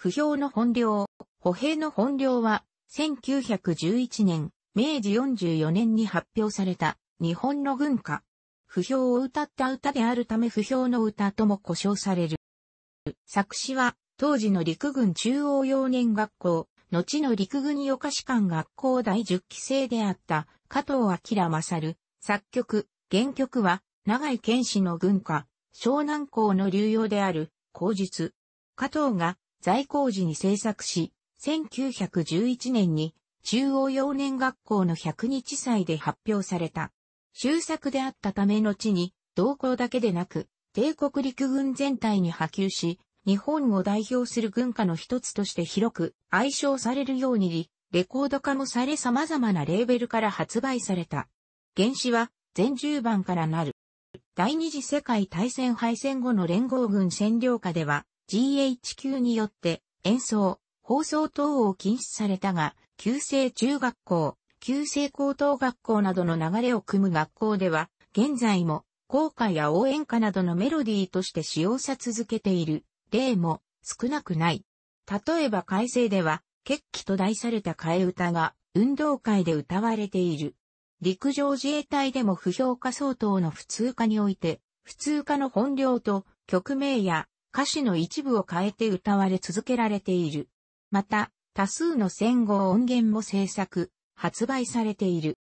不評の本領。歩兵の本領は、1911年、明治44年に発表された、日本の軍歌。不評を歌った歌であるため不評の歌とも呼称される。作詞は、当時の陸軍中央幼年学校、後の陸軍予科士官学校第10期生であった加藤明勝、作曲、原曲は、長井健氏の軍歌、湘南校の流用である、口述。加藤が在校時に制作し、1911年に中央幼年学校の100日祭で発表された。終作であったため後に、同校だけでなく、帝国陸軍全体に波及し、日本を代表する軍歌の一つとして広く愛称されるようにレコード化もされ様々なレーベルから発売された。原始は全10番からなる。第二次世界大戦敗戦後の連合軍占領下では、GHQ によって演奏、放送等を禁止されたが、旧制中学校、旧制高等学校などの流れを組む学校では、現在も、校歌や応援歌などのメロディーとして使用さ続けている例も少なくない。例えば改正では、決起と題された替え歌が運動会で歌われている。陸上自衛隊でも不評価相当の普通科において、普通科の本領と曲名や歌詞の一部を変えて歌われ続けられている。また、多数の戦後音源も制作、発売されている。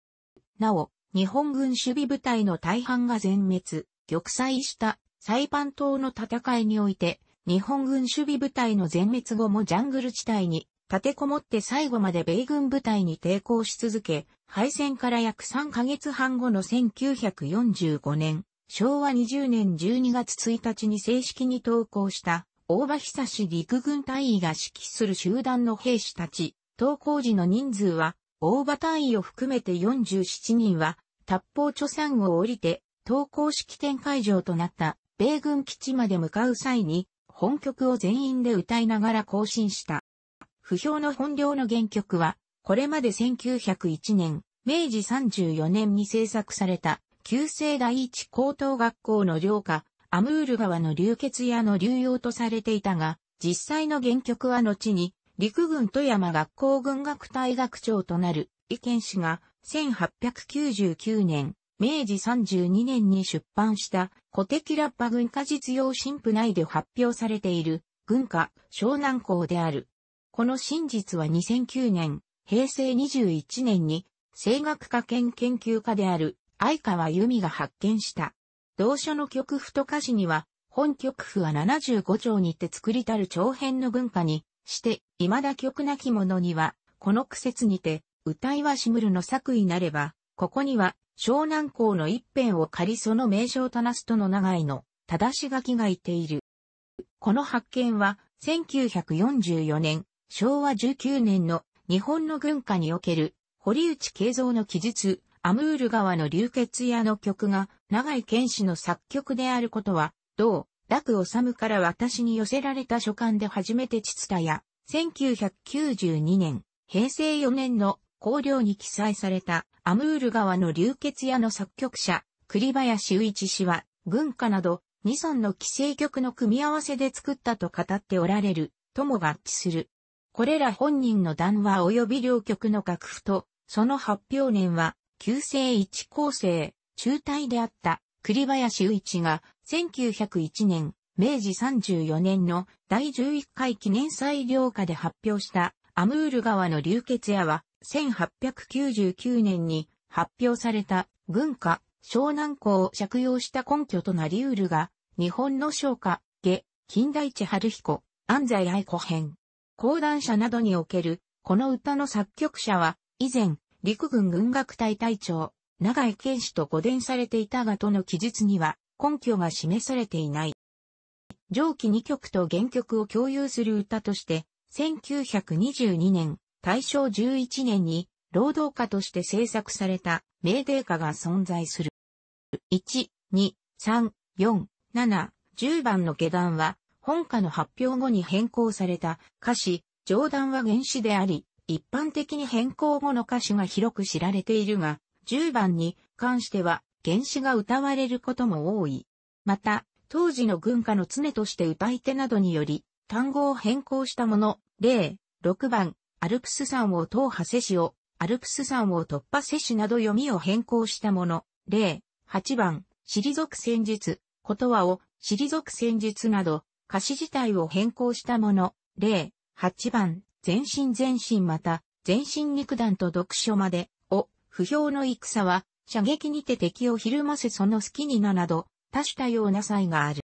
なお、日本軍守備部隊の大半が全滅、玉砕したサイパン島の戦いにおいて、日本軍守備部隊の全滅後もジャングル地帯に立てこもって最後まで米軍部隊に抵抗し続け、敗戦から約3ヶ月半後の1945年、昭和20年12月1日に正式に投稿した大場久志陸軍隊員が指揮する集団の兵士たち、投稿時の人数は大場隊員を含めて47人は、達方著山を降りて、投稿式典会場となった米軍基地まで向かう際に、本曲を全員で歌いながら更新した。不評の本領の原曲は、これまで1901年、明治34年に制作された旧制第一高等学校の寮下、アムール川の流血屋の流用とされていたが、実際の原曲は後に、陸軍富山学校軍学隊学長となる、意見氏が、1899年、明治32年に出版した古敵ラッパ軍歌実用新譜内で発表されている軍歌湘南校である。この真実は2009年、平成21年に声楽科研研究家である相川由美が発見した。同書の曲譜と歌詞には、本曲譜は75条にて作りたる長編の文化に、して、未だ曲なき者には、この苦節にて、歌いはしむるの作為なれば、ここには、湘南港の一辺を借りその名称たなすとの長いの、正し書きがいている。この発見は、1944年、昭和19年の日本の文化における、堀内慶三の記述、アムール川の流血屋の曲が、長井健氏の作曲であることは、同、楽治から私に寄せられた書簡で初めて父田や、1992年、平成4年の公領に記載された、アムール川の流血屋の作曲者、栗林雄一氏は、軍歌など、二尊の規制曲の組み合わせで作ったと語っておられる、とも合致する。これら本人の談話及び両曲の楽譜と、その発表年は、旧制一構成、中退であった栗林雄一が1901年、明治34年の第11回記念祭良下で発表したアムール川の流血屋は1899年に発表された軍歌湘南港を借用した根拠となりうるが日本の商家、下、近代地春彦、安西愛子編。講談社などにおけるこの歌の作曲者は以前陸軍軍学隊隊長、長井健氏と誤伝されていたがとの記述には根拠が示されていない。上記2曲と原曲を共有する歌として、1922年、大正11年に、労働歌として制作された、名デー歌が存在する。1、2、3、4、7、10番の下段は、本歌の発表後に変更された歌詞、上段は原始であり、一般的に変更後の歌詞が広く知られているが、10番に関しては原詞が歌われることも多い。また、当時の軍歌の常として歌い手などにより、単語を変更したもの、例、6番、アルプス山を踏破せしを、アルプス山を突破せしなど読みを変更したもの、例、8番、退く戦術、言葉を、退く戦術など、歌詞自体を変更したもの、例、8番、全身全身また、全身肉弾と読書まで、を、不評の戦は、射撃にて敵をひるませその好きにななど、多種多様な才がある。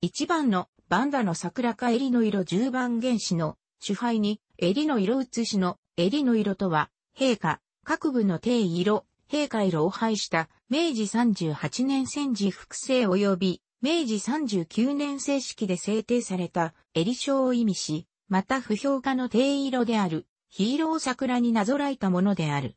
一番の、バンダの桜か襟の色十番原子の、主敗に、襟の色写しの、襟の色とは、陛下、各部の定位色、陛下色を配した、明治38年戦時複製及び、明治39年正式で制定された、襟章を意味し、また不評家の低色である、ヒーロー桜になぞらえたものである。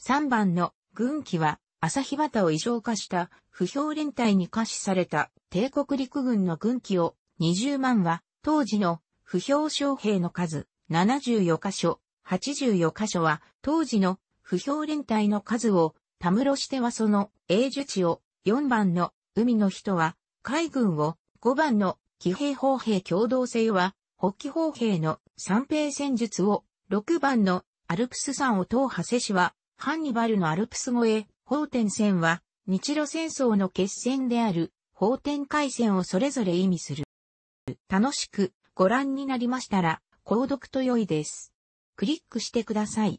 3番の軍旗は、朝日旗を異常化した不評連隊に可視された帝国陸軍の軍旗を20万は当時の不評将兵の数74カ所、84カ所は当時の不評連隊の数をたむろしてはその永寿地を4番の海の人は海軍を5番の騎兵砲兵共同制は北方兵の三平戦術を、6番のアルプス山を東破せしは、ハンニバルのアルプス越え、法天戦は、日露戦争の決戦である、法天海戦をそれぞれ意味する。楽しくご覧になりましたら、購読と良いです。クリックしてください。